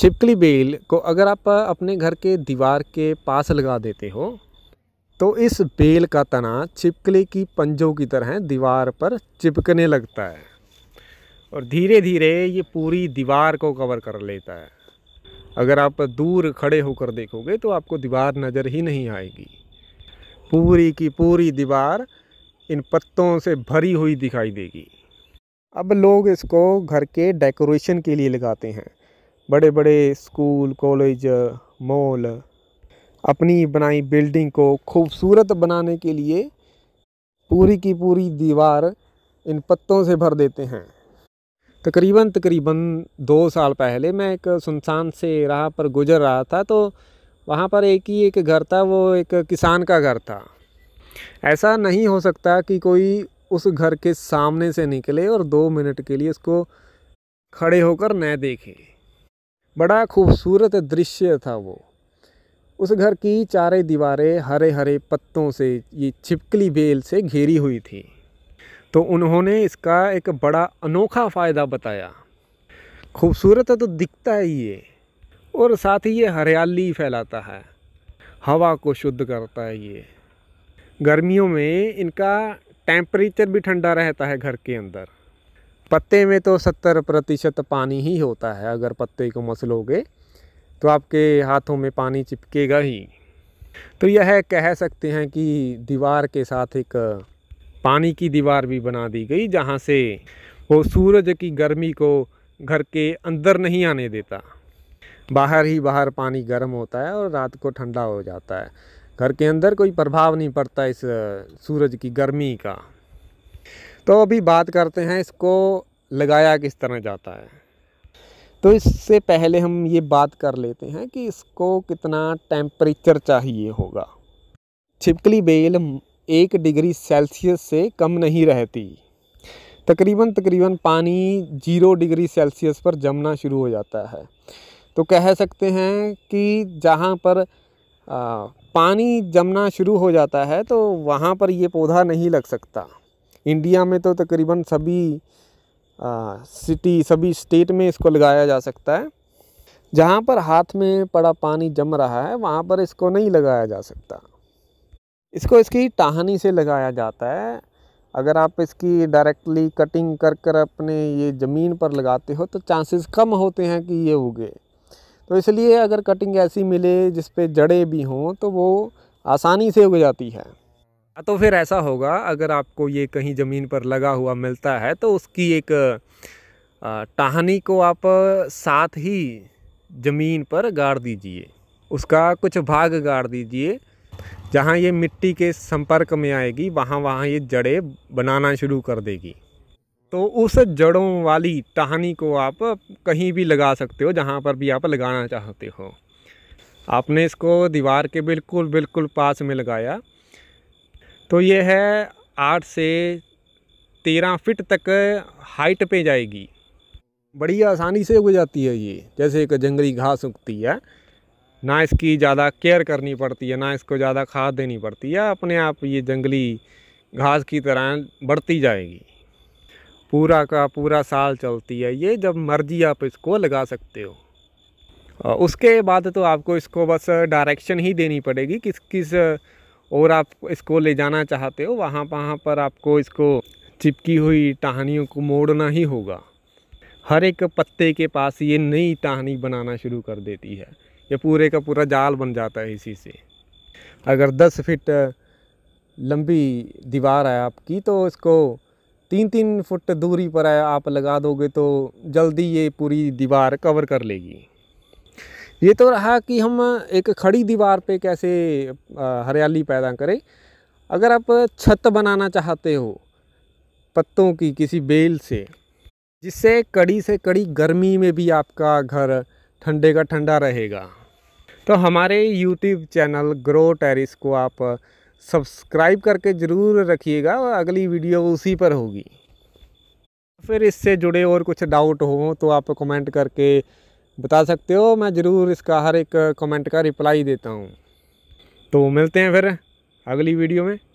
छिपकली बेल को अगर आप अपने घर के दीवार के पास लगा देते हो तो इस बेल का तना छिपकली की पंजों की तरह दीवार पर चिपकने लगता है और धीरे धीरे ये पूरी दीवार को कवर कर लेता है अगर आप दूर खड़े होकर देखोगे तो आपको दीवार नज़र ही नहीं आएगी पूरी की पूरी दीवार इन पत्तों से भरी हुई दिखाई देगी अब लोग इसको घर के डेकोरेशन के लिए लगाते हैं बड़े बड़े स्कूल कॉलेज मॉल अपनी बनाई बिल्डिंग को खूबसूरत बनाने के लिए पूरी की पूरी दीवार इन पत्तों से भर देते हैं तकरीबन तकरीबन दो साल पहले मैं एक सुनसान से राह पर गुजर रहा था तो वहाँ पर एक ही एक घर था वो एक किसान का घर था ऐसा नहीं हो सकता कि कोई उस घर के सामने से निकले और दो मिनट के लिए उसको खड़े होकर न देखे बड़ा खूबसूरत दृश्य था वो उस घर की चारे दीवारें हरे हरे पत्तों से ये छिपकली बेल से घेरी हुई थी तो उन्होंने इसका एक बड़ा अनोखा फ़ायदा बताया खूबसूरत तो दिखता ही ये और साथ ही ये हरियाली फैलाता है हवा को शुद्ध करता है ये गर्मियों में इनका टेम्परेचर भी ठंडा रहता है घर के अंदर पत्ते में तो सत्तर प्रतिशत पानी ही होता है अगर पत्ते को मसलोगे तो आपके हाथों में पानी चिपकेगा ही तो यह कह सकते हैं कि दीवार के साथ एक पानी की दीवार भी बना दी गई जहाँ से वो सूरज की गर्मी को घर के अंदर नहीं आने देता बाहर ही बाहर पानी गर्म होता है और रात को ठंडा हो जाता है घर के अंदर कोई प्रभाव नहीं पड़ता इस सूरज की गर्मी का तो अभी बात करते हैं इसको लगाया किस तरह जाता है तो इससे पहले हम ये बात कर लेते हैं कि इसको कितना टेम्परेचर चाहिए होगा छिपकली बेल एक डिग्री सेल्सियस से कम नहीं रहती तकरीबन तकरीबन पानी जीरो डिग्री सेल्सियस पर जमना शुरू हो जाता है तो कह सकते हैं कि जहाँ पर आ, पानी जमना शुरू हो जाता है तो वहाँ पर ये पौधा नहीं लग सकता इंडिया में तो तकरीबन सभी सिटी सभी स्टेट में इसको लगाया जा सकता है जहाँ पर हाथ में पड़ा पानी जम रहा है वहाँ पर इसको नहीं लगाया जा सकता इसको इसकी टाहनी से लगाया जाता है अगर आप इसकी डायरेक्टली कटिंग कर कर अपने ये ज़मीन पर लगाते हो तो चांसेस कम होते हैं कि ये उगे तो इसलिए अगर कटिंग ऐसी मिले जिस पे जड़ें भी हों तो वो आसानी से उग जाती है तो फिर ऐसा होगा अगर आपको ये कहीं ज़मीन पर लगा हुआ मिलता है तो उसकी एक टहनी को आप साथ ही ज़मीन पर गाड़ दीजिए उसका कुछ भाग गाड़ दीजिए जहाँ ये मिट्टी के संपर्क में आएगी वहाँ वहाँ ये जड़ें बनाना शुरू कर देगी तो उस जड़ों वाली टहनी को आप कहीं भी लगा सकते हो जहाँ पर भी आप लगाना चाहते हो आपने इसको दीवार के बिल्कुल बिल्कुल पास में लगाया तो ये है आठ से तेरह फिट तक हाइट पे जाएगी बड़ी आसानी से उग जाती है ये जैसे एक जंगली घास उगती है ना इसकी ज़्यादा केयर करनी पड़ती है ना इसको ज़्यादा खाद देनी पड़ती है अपने आप ये जंगली घास की तरह बढ़ती जाएगी पूरा का पूरा साल चलती है ये जब मर्जी आप इसको लगा सकते हो उसके बाद तो आपको इसको बस डायरेक्शन ही देनी पड़ेगी किस किस और आप इसको ले जाना चाहते हो वहाँ वहाँ पर आपको इसको चिपकी हुई टहनियों को मोड़ना ही होगा हर एक पत्ते के पास ये नई टहनी बनाना शुरू कर देती है ये पूरे का पूरा जाल बन जाता है इसी से अगर 10 फीट लंबी दीवार है आपकी तो इसको तीन तीन फुट दूरी पर आप लगा दोगे तो जल्दी ये पूरी दीवार कवर कर लेगी ये तो रहा कि हम एक खड़ी दीवार पे कैसे हरियाली पैदा करें अगर आप छत बनाना चाहते हो पत्तों की किसी बेल से जिससे कड़ी से कड़ी गर्मी में भी आपका घर ठंडे का ठंडा रहेगा तो हमारे YouTube चैनल ग्रो टेरिस को आप सब्सक्राइब करके ज़रूर रखिएगा अगली वीडियो उसी पर होगी फिर इससे जुड़े और कुछ डाउट हो तो आप कमेंट करके बता सकते हो मैं ज़रूर इसका हर एक कमेंट का रिप्लाई देता हूँ तो मिलते हैं फिर अगली वीडियो में